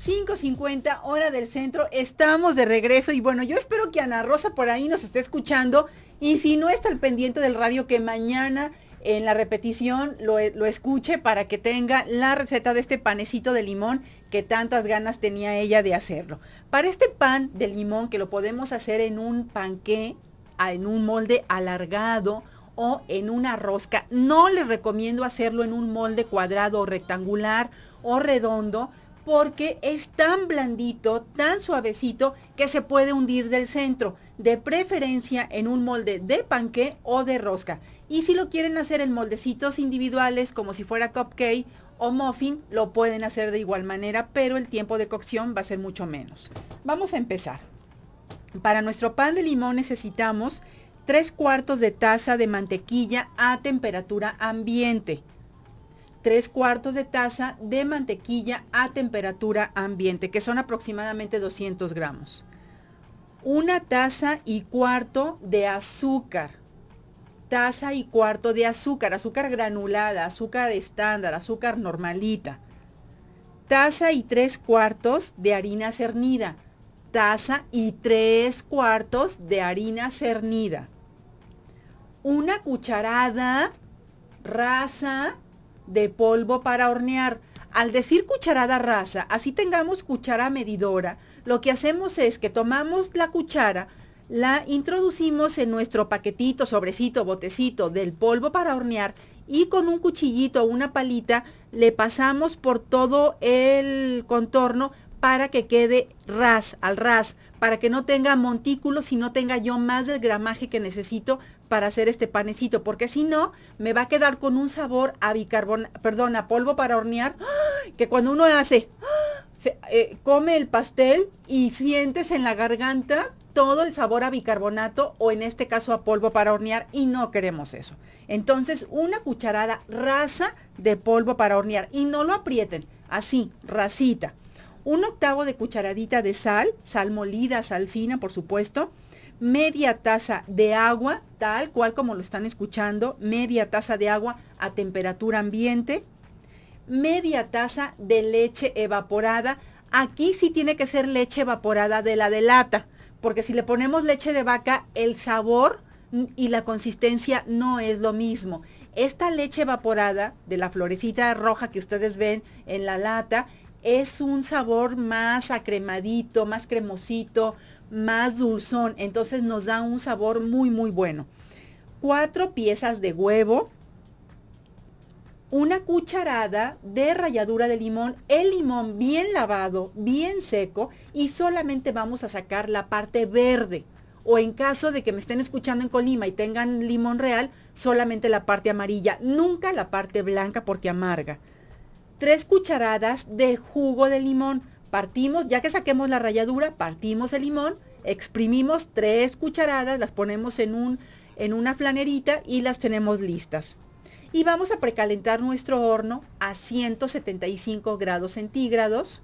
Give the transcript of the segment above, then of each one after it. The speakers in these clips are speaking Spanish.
5.50 hora del centro. Estamos de regreso y bueno, yo espero que Ana Rosa por ahí nos esté escuchando y si no está al pendiente del radio que mañana en la repetición lo, eh, escuche para que tenga la receta de este panecito de limón que tantas ganas tenía ella de hacerlo. Para este pan de limón que lo podemos hacer en un panqué, en un molde alargado o en una rosca, no le recomiendo hacerlo en un molde cuadrado o rectangular o redondo porque es tan blandito, tan suavecito, que se puede hundir del centro, de preferencia en un molde de panqué o de rosca. Y si lo quieren hacer en moldecitos individuales, como si fuera cupcake o muffin, lo pueden hacer de igual manera, pero el tiempo de cocción va a ser mucho menos. Vamos a empezar. Para nuestro pan de limón necesitamos 3 cuartos de taza de mantequilla a temperatura ambiente. Tres cuartos de taza de mantequilla a temperatura ambiente, que son aproximadamente 200 gramos. Una taza y cuarto de azúcar. Taza y cuarto de azúcar, azúcar granulada, azúcar estándar, azúcar normalita. Taza y tres cuartos de harina cernida. Taza y tres cuartos de harina cernida. Una cucharada rasa de polvo para hornear. Al decir cucharada rasa, así tengamos cuchara medidora, lo que hacemos es que tomamos la cuchara, la introducimos en nuestro paquetito, sobrecito, botecito del polvo para hornear y con un cuchillito o una palita le pasamos por todo el contorno para que quede ras, al ras, para que no tenga montículos y no tenga yo más del gramaje que necesito para hacer este panecito, porque si no, me va a quedar con un sabor a bicarbonato, perdón, a polvo para hornear, que cuando uno hace, eh, come el pastel y sientes en la garganta todo el sabor a bicarbonato o en este caso a polvo para hornear y no queremos eso. Entonces, una cucharada rasa de polvo para hornear y no lo aprieten, así, racita un octavo de cucharadita de sal, sal molida, sal fina, por supuesto, media taza de agua, tal cual como lo están escuchando, media taza de agua a temperatura ambiente, media taza de leche evaporada. Aquí sí tiene que ser leche evaporada de la de lata, porque si le ponemos leche de vaca, el sabor y la consistencia no es lo mismo. Esta leche evaporada de la florecita roja que ustedes ven en la lata es un sabor más acremadito, más cremosito, más dulzón. Entonces nos da un sabor muy, muy bueno. Cuatro piezas de huevo. Una cucharada de ralladura de limón. El limón bien lavado, bien seco y solamente vamos a sacar la parte verde. O en caso de que me estén escuchando en Colima y tengan limón real, solamente la parte amarilla. Nunca la parte blanca porque amarga. 3 cucharadas de jugo de limón. Partimos, ya que saquemos la ralladura, partimos el limón, exprimimos 3 cucharadas, las ponemos en, un, en una flanerita y las tenemos listas. Y vamos a precalentar nuestro horno a 175 grados centígrados,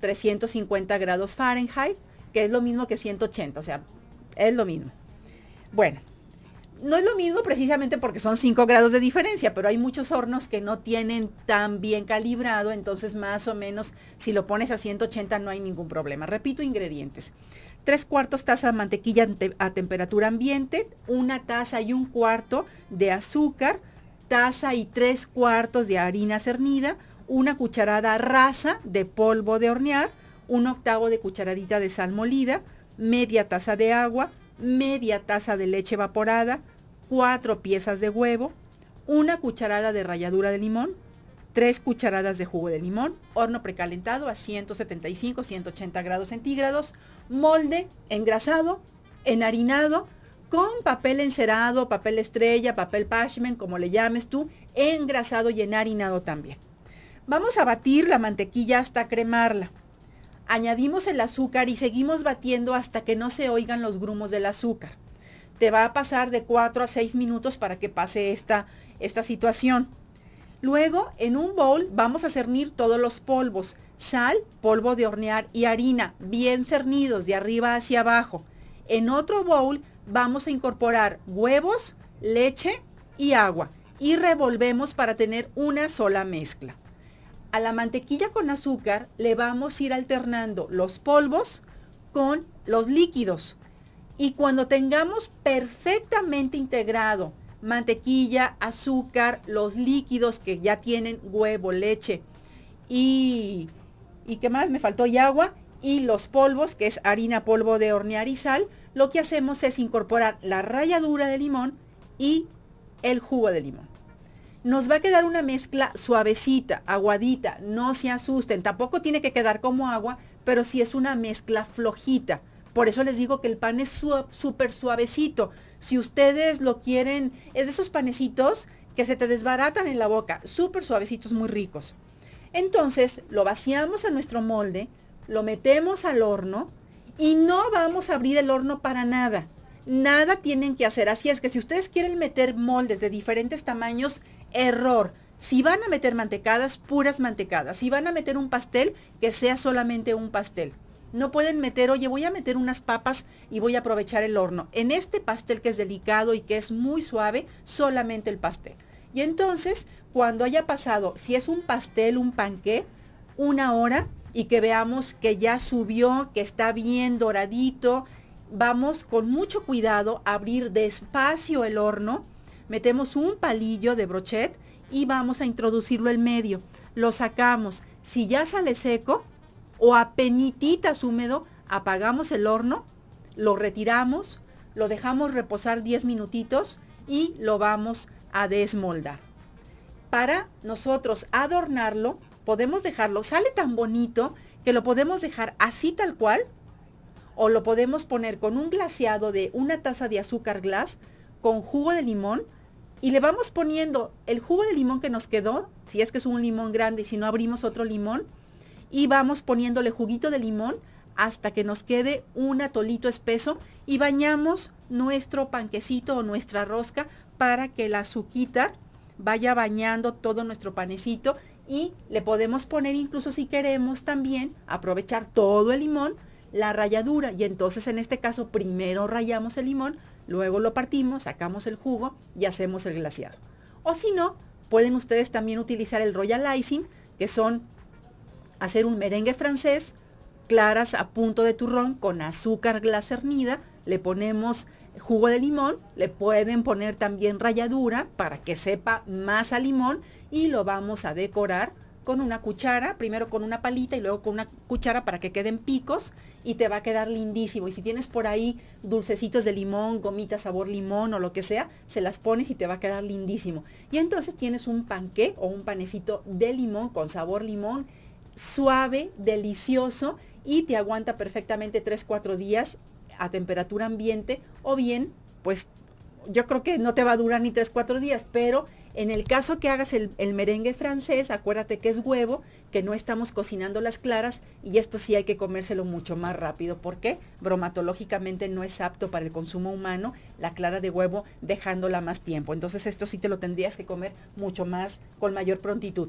350 grados Fahrenheit, que es lo mismo que 180, o sea, es lo mismo. Bueno, no es lo mismo precisamente porque son 5 grados de diferencia, pero hay muchos hornos que no tienen tan bien calibrado, entonces más o menos si lo pones a 180 no hay ningún problema. Repito, ingredientes. 3 cuartos taza de mantequilla a temperatura ambiente, una taza y un cuarto de azúcar, taza y 3 cuartos de harina cernida, una cucharada rasa de polvo de hornear, un octavo de cucharadita de sal molida, media taza de agua, media taza de leche evaporada, 4 piezas de huevo, una cucharada de ralladura de limón, 3 cucharadas de jugo de limón, horno precalentado a 175-180 grados centígrados, molde engrasado, enharinado, con papel encerado, papel estrella, papel parchment, como le llames tú, engrasado y enharinado también. Vamos a batir la mantequilla hasta cremarla añadimos el azúcar y seguimos batiendo hasta que no se oigan los grumos del azúcar. Te va a pasar de 4 a 6 minutos para que pase esta, esta situación. Luego, en un bowl vamos a cernir todos los polvos, sal, polvo de hornear y harina, bien cernidos de arriba hacia abajo. En otro bowl vamos a incorporar huevos, leche y agua y revolvemos para tener una sola mezcla a la mantequilla con azúcar le vamos a ir alternando los polvos con los líquidos. Y cuando tengamos perfectamente integrado mantequilla, azúcar, los líquidos que ya tienen huevo, leche y, y qué más, me faltó y agua y los polvos, que es harina, polvo de hornear y sal, lo que hacemos es incorporar la ralladura de limón y el jugo de limón nos va a quedar una mezcla suavecita, aguadita, no se asusten, tampoco tiene que quedar como agua, pero sí es una mezcla flojita. Por eso les digo que el pan es súper suavecito. Si ustedes lo quieren, es de esos panecitos que se te desbaratan en la boca, súper suavecitos, muy ricos. Entonces lo vaciamos a nuestro molde, lo metemos al horno y no vamos a abrir el horno para nada. Nada tienen que hacer. Así es que si ustedes quieren meter moldes de diferentes tamaños, Error. Si van a meter mantecadas, puras mantecadas. Si van a meter un pastel, que sea solamente un pastel. No pueden meter, oye, voy a meter unas papas y voy a aprovechar el horno. En este pastel que es delicado y que es muy suave, solamente el pastel. Y entonces, cuando haya pasado, si es un pastel, un panqué, una hora y que veamos que ya subió, que está bien doradito, vamos con mucho cuidado a abrir despacio el horno metemos un palillo de brochet y vamos a introducirlo en medio. Lo sacamos. Si ya sale seco o apenititas húmedo, apagamos el horno, lo retiramos, lo dejamos reposar 10 minutitos y lo vamos a desmoldar. Para nosotros adornarlo, podemos dejarlo, sale tan bonito que lo podemos dejar así tal cual o lo podemos poner con un glaseado de una taza de azúcar glass, con jugo de limón y le vamos poniendo el jugo de limón que nos quedó, si es que es un limón grande y si no abrimos otro limón, y vamos poniéndole juguito de limón hasta que nos quede un atolito espeso y bañamos nuestro panquecito o nuestra rosca para que la azuquita vaya bañando todo nuestro panecito y le podemos poner incluso si queremos también aprovechar todo el limón la ralladura y entonces en este caso primero rayamos el limón, luego lo partimos, sacamos el jugo y hacemos el glaciado. O si no, pueden ustedes también utilizar el royal icing, que son hacer un merengue francés, claras a punto de turrón con azúcar glacernida le ponemos jugo de limón, le pueden poner también ralladura para que sepa más a limón y lo vamos a decorar con una cuchara, primero con una palita y luego con una cuchara para que queden picos y te va a quedar lindísimo. Y si tienes por ahí dulcecitos de limón, gomitas sabor limón o lo que sea, se las pones y te va a quedar lindísimo. Y entonces tienes un panqué o un panecito de limón con sabor limón, suave, delicioso y te aguanta perfectamente 3-4 días a temperatura ambiente o bien pues yo creo que no te va a durar ni 3-4 días, pero en el caso que hagas el, merengue francés, acuérdate que es huevo, que no estamos cocinando las claras y esto sí hay que comérselo mucho más rápido porque bromatológicamente no es apto para el consumo humano la clara de huevo dejándola más tiempo. Entonces esto sí te lo tendrías que comer mucho más, con mayor prontitud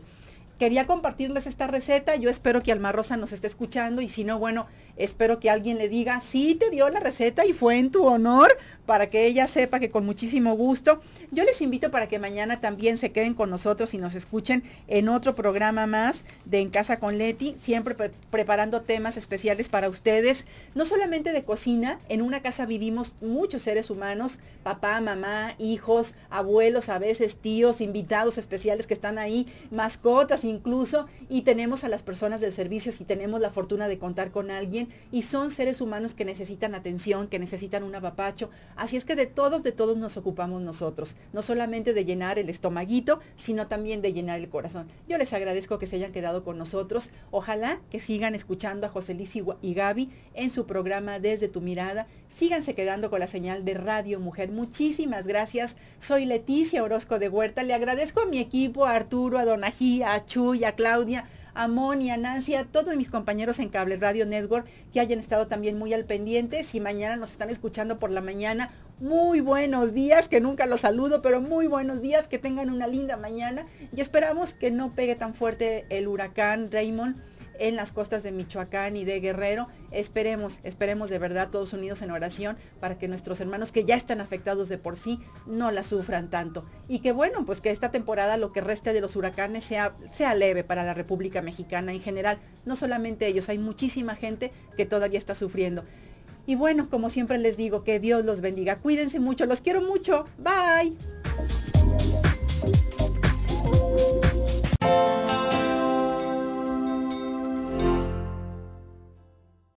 quería compartirles esta receta. Yo espero que Alma Rosa nos esté escuchando y si no, bueno, Espero que alguien le diga, sí, te dio la receta y fue en tu honor, para que ella sepa que con muchísimo gusto. Yo les invito para que mañana también se queden con nosotros y nos escuchen en otro programa más de En Casa con Leti, siempre preparando temas especiales para ustedes, no solamente de cocina, en una casa vivimos muchos seres humanos, papá, mamá, hijos, abuelos, a veces tíos, invitados especiales que están ahí, mascotas incluso, y tenemos a las personas del servicio si tenemos la fortuna de contar con alguien y son seres humanos que necesitan atención, que necesitan un abapacho. Así es que de todos, de todos nos ocupamos nosotros, no solamente de llenar el estomaguito, sino también de llenar el corazón. Yo les agradezco que se hayan quedado con nosotros. Ojalá que sigan escuchando a José Luis y Gaby en su programa Desde tu mirada. Síganse quedando con la señal de Radio Mujer. Muchísimas gracias. Soy Leticia Orozco de Huerta. Le agradezco a mi equipo, a Arturo, a Donají, a Chuy, a Claudia, a Moni, a Nancy, a todos mis compañeros en Cable Radio Network que hayan estado también muy al pendiente. Si mañana nos están escuchando por la mañana, muy buenos días, que nunca los saludo, pero muy buenos días, que tengan una linda mañana y esperamos que no pegue tan fuerte el huracán Raymond en las costas de Michoacán y de Guerrero. Esperemos, esperemos de verdad todos unidos en oración para que nuestros hermanos que ya están afectados de por sí no la sufran tanto. Y que bueno, pues que esta temporada lo que reste de los huracanes sea, sea leve para la República Mexicana en general. No solamente ellos, hay muchísima gente que todavía está sufriendo. Y bueno, como siempre les digo, que Dios los bendiga. Cuídense mucho, los quiero mucho. Bye.